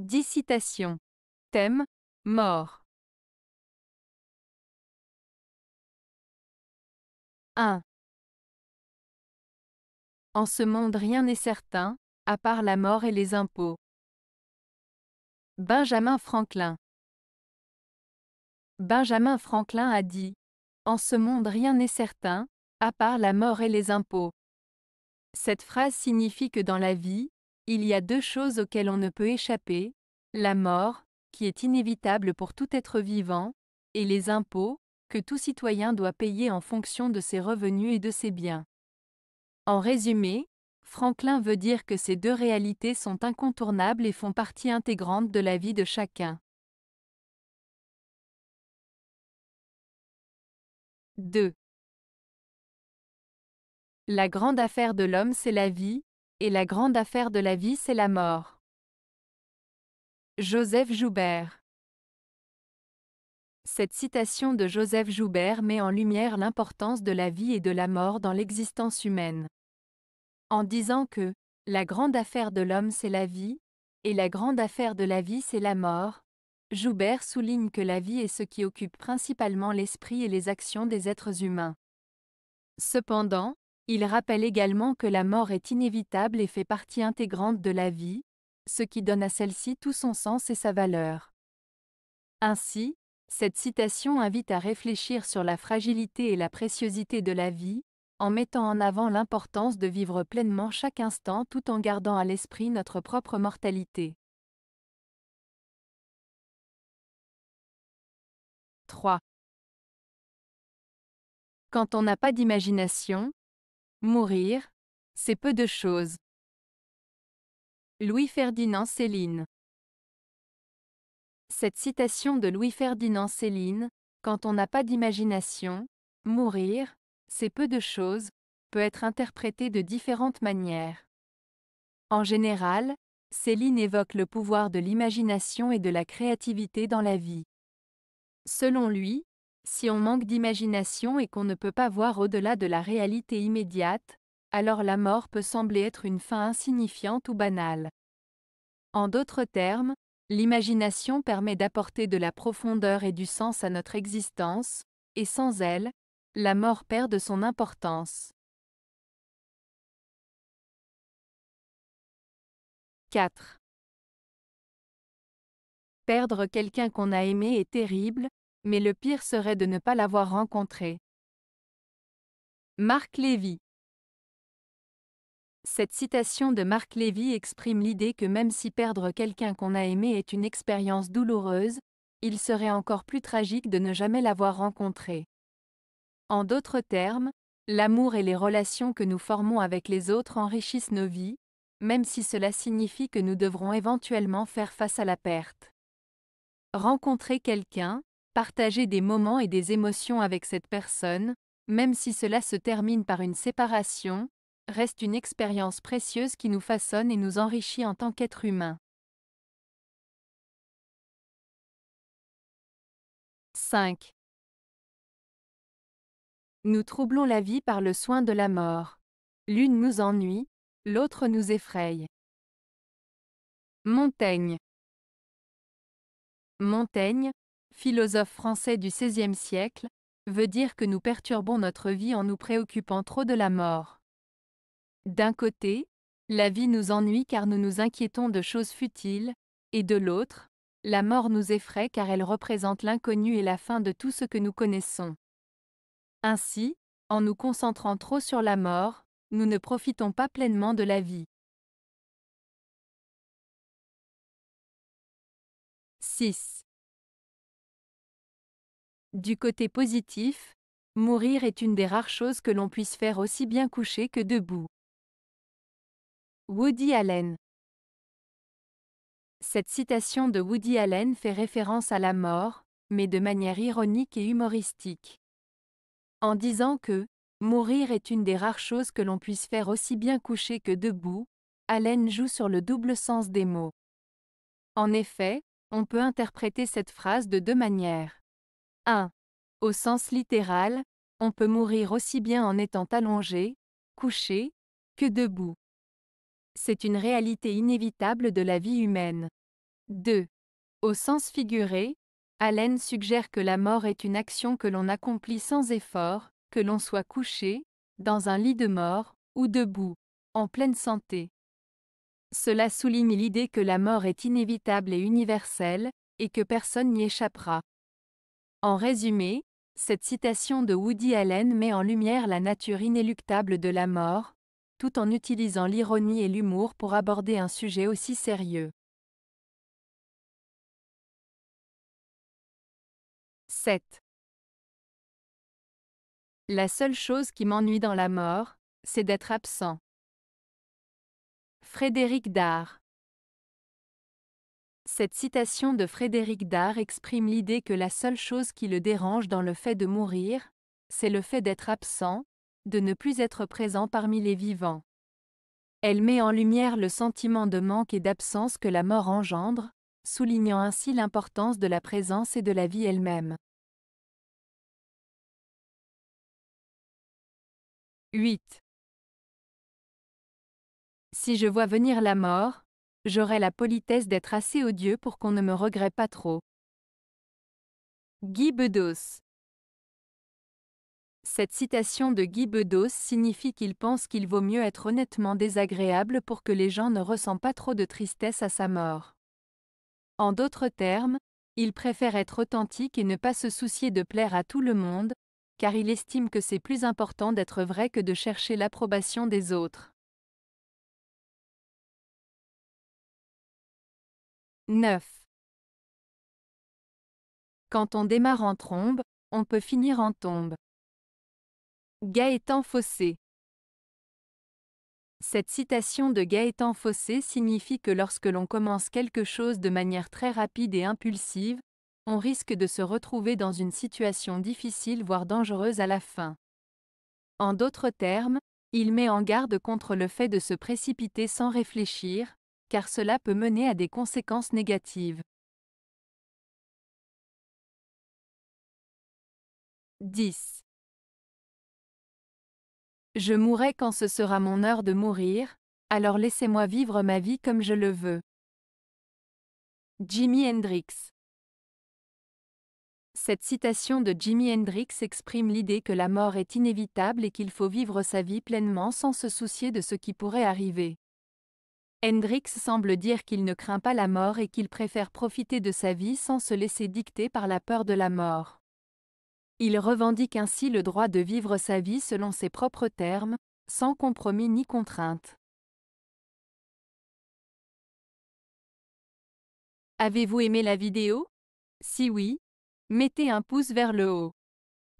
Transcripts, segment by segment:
10 citations. Thème Mort. 1. En ce monde rien n'est certain, à part la mort et les impôts. Benjamin Franklin. Benjamin Franklin a dit En ce monde rien n'est certain, à part la mort et les impôts. Cette phrase signifie que dans la vie, il y a deux choses auxquelles on ne peut échapper, la mort, qui est inévitable pour tout être vivant, et les impôts, que tout citoyen doit payer en fonction de ses revenus et de ses biens. En résumé, Franklin veut dire que ces deux réalités sont incontournables et font partie intégrante de la vie de chacun. 2. La grande affaire de l'homme, c'est la vie, et la grande affaire de la vie c'est la mort. Joseph Joubert Cette citation de Joseph Joubert met en lumière l'importance de la vie et de la mort dans l'existence humaine. En disant que la grande affaire de l'homme c'est la vie, et la grande affaire de la vie c'est la mort, Joubert souligne que la vie est ce qui occupe principalement l'esprit et les actions des êtres humains. Cependant, il rappelle également que la mort est inévitable et fait partie intégrante de la vie, ce qui donne à celle-ci tout son sens et sa valeur. Ainsi, cette citation invite à réfléchir sur la fragilité et la préciosité de la vie, en mettant en avant l'importance de vivre pleinement chaque instant tout en gardant à l'esprit notre propre mortalité. 3. Quand on n'a pas d'imagination, Mourir, c'est peu de choses. Louis-Ferdinand Céline Cette citation de Louis-Ferdinand Céline, quand on n'a pas d'imagination, mourir, c'est peu de choses, peut être interprétée de différentes manières. En général, Céline évoque le pouvoir de l'imagination et de la créativité dans la vie. Selon lui, si on manque d'imagination et qu'on ne peut pas voir au-delà de la réalité immédiate, alors la mort peut sembler être une fin insignifiante ou banale. En d'autres termes, l'imagination permet d'apporter de la profondeur et du sens à notre existence, et sans elle, la mort perd de son importance. 4. Perdre quelqu'un qu'on a aimé est terrible, mais le pire serait de ne pas l'avoir rencontré. Marc Lévy Cette citation de Marc Lévy exprime l'idée que même si perdre quelqu'un qu'on a aimé est une expérience douloureuse, il serait encore plus tragique de ne jamais l'avoir rencontré. En d'autres termes, l'amour et les relations que nous formons avec les autres enrichissent nos vies, même si cela signifie que nous devrons éventuellement faire face à la perte. Rencontrer quelqu'un, Partager des moments et des émotions avec cette personne, même si cela se termine par une séparation, reste une expérience précieuse qui nous façonne et nous enrichit en tant qu'être humain. 5. Nous troublons la vie par le soin de la mort. L'une nous ennuie, l'autre nous effraye. Montaigne Montaigne, philosophe français du XVIe siècle, veut dire que nous perturbons notre vie en nous préoccupant trop de la mort. D'un côté, la vie nous ennuie car nous nous inquiétons de choses futiles, et de l'autre, la mort nous effraie car elle représente l'inconnu et la fin de tout ce que nous connaissons. Ainsi, en nous concentrant trop sur la mort, nous ne profitons pas pleinement de la vie. 6. Du côté positif, mourir est une des rares choses que l'on puisse faire aussi bien couché que debout. Woody Allen Cette citation de Woody Allen fait référence à la mort, mais de manière ironique et humoristique. En disant que mourir est une des rares choses que l'on puisse faire aussi bien couché que debout, Allen joue sur le double sens des mots. En effet, on peut interpréter cette phrase de deux manières. 1. Au sens littéral, on peut mourir aussi bien en étant allongé, couché, que debout. C'est une réalité inévitable de la vie humaine. 2. Au sens figuré, Allen suggère que la mort est une action que l'on accomplit sans effort, que l'on soit couché, dans un lit de mort, ou debout, en pleine santé. Cela souligne l'idée que la mort est inévitable et universelle, et que personne n'y échappera. En résumé, cette citation de Woody Allen met en lumière la nature inéluctable de la mort, tout en utilisant l'ironie et l'humour pour aborder un sujet aussi sérieux. 7. La seule chose qui m'ennuie dans la mort, c'est d'être absent. Frédéric Dard cette citation de Frédéric Dard exprime l'idée que la seule chose qui le dérange dans le fait de mourir, c'est le fait d'être absent, de ne plus être présent parmi les vivants. Elle met en lumière le sentiment de manque et d'absence que la mort engendre, soulignant ainsi l'importance de la présence et de la vie elle-même. 8. Si je vois venir la mort, J'aurai la politesse d'être assez odieux pour qu'on ne me regrette pas trop. Guy Bedos Cette citation de Guy Bedos signifie qu'il pense qu'il vaut mieux être honnêtement désagréable pour que les gens ne ressentent pas trop de tristesse à sa mort. En d'autres termes, il préfère être authentique et ne pas se soucier de plaire à tout le monde, car il estime que c'est plus important d'être vrai que de chercher l'approbation des autres. 9. Quand on démarre en trombe, on peut finir en tombe. Gaëtan Fossé Cette citation de Gaëtan Fossé signifie que lorsque l'on commence quelque chose de manière très rapide et impulsive, on risque de se retrouver dans une situation difficile voire dangereuse à la fin. En d'autres termes, il met en garde contre le fait de se précipiter sans réfléchir, car cela peut mener à des conséquences négatives. 10. Je mourrai quand ce sera mon heure de mourir, alors laissez-moi vivre ma vie comme je le veux. Jimi Hendrix Cette citation de Jimi Hendrix exprime l'idée que la mort est inévitable et qu'il faut vivre sa vie pleinement sans se soucier de ce qui pourrait arriver. Hendrix semble dire qu'il ne craint pas la mort et qu'il préfère profiter de sa vie sans se laisser dicter par la peur de la mort. Il revendique ainsi le droit de vivre sa vie selon ses propres termes, sans compromis ni contrainte. Avez-vous aimé la vidéo Si oui, mettez un pouce vers le haut.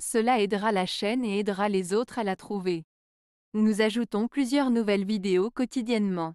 Cela aidera la chaîne et aidera les autres à la trouver. Nous ajoutons plusieurs nouvelles vidéos quotidiennement.